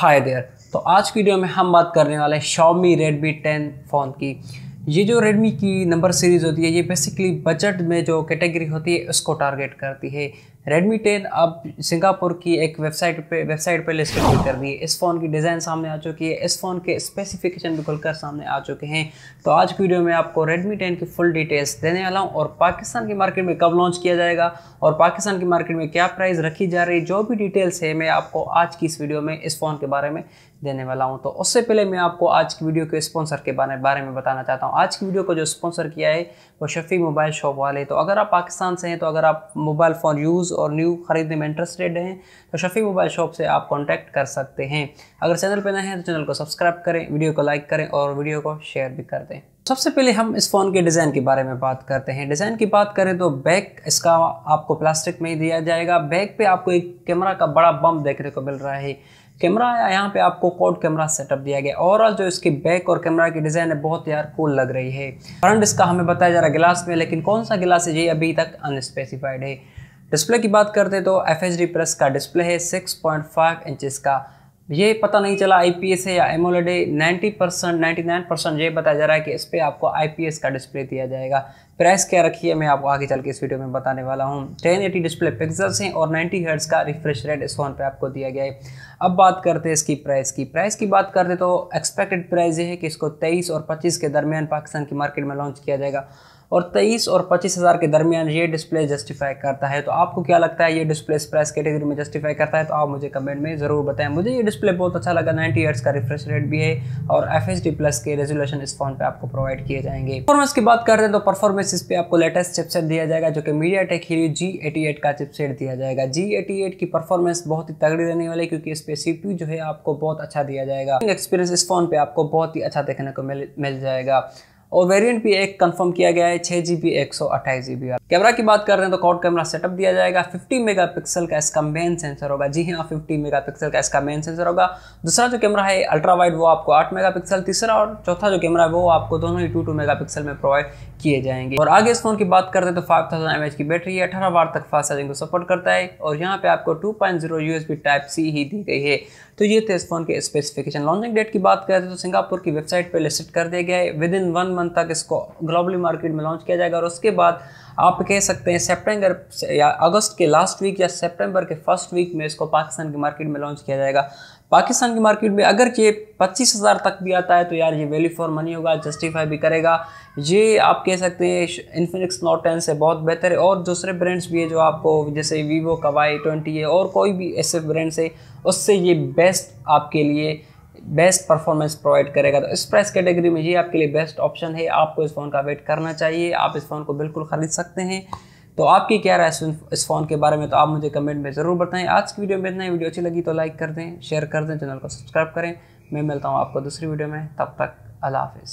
hi there तो आज की वीडियो में हम बात करने वाले हैं Xiaomi Redmi 10 फ़ोन की ये जो Redmi की नंबर सीरीज़ होती है ये बेसिकली बजट में जो कैटेगरी होती है उसको टारगेट करती है रेडमी टेन अब सिंगापुर की एक वेबसाइट पे वेबसाइट पे लिस्ट भी कर दी है इस फ़ोन की डिज़ाइन सामने आ चुकी है इस फ़ोन के स्पेसिफिकेशन भी खुलकर सामने आ चुके हैं तो आज की वीडियो में आपको रेडमी टेन की फुल डिटेल्स देने वाला हूँ और पाकिस्तान की मार्केट में कब लॉन्च किया जाएगा और पाकिस्तान की मार्केट में क्या प्राइस रखी जा रही है जो भी डिटेल्स है मैं आपको आज की इस वीडियो में इस फ़ोन के बारे में देने वाला हूँ तो उससे पहले मैं आपको आज की वीडियो के स्पॉन्सर के बारे बारे में बताना चाहता हूँ आज की वीडियो को जो स्पॉन्सर किया है वो शफी मोबाइल शॉप वाले तो अगर आप पाकिस्तान से हैं तो अगर आप मोबाइल फ़ोन यूज़ यूज़ और न्यू खरीदने में इंटरेस्टेड हैं तो शफी मोबाइल शॉप से आप कॉन्टैक्ट कर सकते हैं अगर चैनल पर नए हैं तो चैनल को सब्सक्राइब करें वीडियो को लाइक करें और वीडियो को शेयर भी कर दें सबसे पहले हम इस फ़ोन के डिज़ाइन के बारे में बात करते हैं डिज़ाइन की बात करें तो बैक इसका आपको प्लास्टिक में ही दिया जाएगा बैक पे आपको एक कैमरा का बड़ा बम देखने को मिल रहा है कैमरा यहाँ पे आपको कोड कैमरा सेटअप दिया गया ओवरऑल जो इसकी बैक और कैमरा की डिज़ाइन है बहुत यार कूल लग रही है फ्रंट इसका हमें बताया जा रहा है गिलास में लेकिन कौन सा गिलास है ये अभी तक अनस्पेसिफाइड है डिस्प्ले की बात करते तो एफ एच प्लस का डिस्प्ले है 6.5 पॉइंट का ये पता नहीं चला आई है या एमोलेड है परसेंट नाइन्टी परसेंट ये बताया जा रहा है कि इस पर आपको आई का डिस्प्ले दिया जाएगा प्राइस क्या रखी है मैं आपको आगे चल के इस वीडियो में बताने वाला हूँ 1080 डिस्प्ले पिक्सल्स हैं और 90 हर्ट्स का रिफ्रेश रेट इस फोन पे आपको दिया गया है अब बात करते हैं इसकी प्राइस की प्राइस की बात करते तो एक्सपेक्टेड प्राइस ये है कि इसको तेईस और पच्चीस के दरमियान पाकिस्तान की मार्केट में लॉन्च किया जाएगा और तेईस और पच्चीस हज़ार के दरमियान ये डिस्प्ले जस्टिफाई करता है तो आपको क्या लगता है ये डिस्प्ले इस प्राइस कैटेगरी में जस्टिफाई करता है तो आप मुझे कमेंट में ज़रूर बताएं मुझे ये डिस्प्ले बहुत अच्छा लगा नाइन्टी एट्स का रिफ्रेश रेट भी है और एफ एच डी प्लस के रेजोलेशन इस फोन पर आपको प्रोवाइड किए जाएंगे परफॉर्मेंस की बात करते हैं तो परफॉर्मेंस इस पर आपको लेटेस्ट चिपसेट दिया जाएगा जो कि मीडिया टेक ही जी एटी एट का चिपसेट दिया जाएगा जी एटी एट की परफॉर्मेंस बहुत ही तगड़ी रहने वाली है क्योंकि इस पर सी जो है आपको बहुत अच्छा दिया जाएगा एक्सपीरियंस इस फोन पर आपको बहुत ही अच्छा देखने को मिल मिल जाएगा और वेरिएंट भी एक कंफर्म किया गया है छः जी बी एक सौ अट्ठाईस जी बी कैमरा की बात कर रहे हैं तो कॉड कैमरा सेटअप दिया जाएगा 50 मेगापिक्सल का इसका मेन सेंसर होगा जी हाँ 50 मेगापिक्सल का इसका मेन सेंसर होगा दूसरा जो कैमरा है अल्ट्रा वाइड वो आपको 8 मेगापिक्सल तीसरा और चौथा जो कैमरा है वो आपको दोनों ही टू टू मेगा में प्रोवाइड किए जाएंगे और आगे इस फोन की बात करते हैं तो फाइव थाउजेंड की बैटरी है अठारह बार तक फास्ट चार्जिंग को सपोर्ट करता है और यहाँ पे आपको two point zero type C ही दी गई है तो ये थे इस फोन के स्पेसिफिकेशन लॉन्चिंग डेट की बात करें तो सिंगापुर की वेबसाइट पर लिस्ट कर दिया गया है विद इन वन मंथ तक इसको ग्लोबली मार्केट में लॉन्च किया जाएगा और उसके बाद आप कह सकते हैं सेप्टेम्बर या अगस्त के लास्ट वीक या सेप्टेम्बर के फर्स्ट वीक में इसको पाकिस्तान की मार्केट में लॉन्च किया जाएगा पाकिस्तान की मार्केट में अगर ये 25,000 तक भी आता है तो यार ये वैल्यू फॉर मनी होगा जस्टिफाई भी करेगा ये आप कह सकते हैं इन्फिनिक्स नोट टेन से बहुत बेहतर है और दूसरे ब्रांड्स भी है जो आपको जैसे वीवो का वाई ट्वेंटी है और कोई भी ऐसे ब्रांड्स है उससे ये बेस्ट आपके लिए बेस्ट परफॉर्मेंस प्रोवाइड करेगा तो इस प्राइस कैटेगरी में ये आपके लिए बेस्ट ऑप्शन है आपको इस फ़ोन का वेट करना चाहिए आप इस फ़ोन को बिल्कुल ख़रीद सकते हैं तो आपकी क्या राय इस फ़ोन के बारे में तो आप मुझे कमेंट में ज़रूर बताएं आज की वीडियो में इतना ही वीडियो अच्छी लगी तो लाइक कर दें शेयर कर दें चैनल को सब्सक्राइब करें मैं मिलता हूँ आपको दूसरी वीडियो में तब तक अल्लाह हाफिज़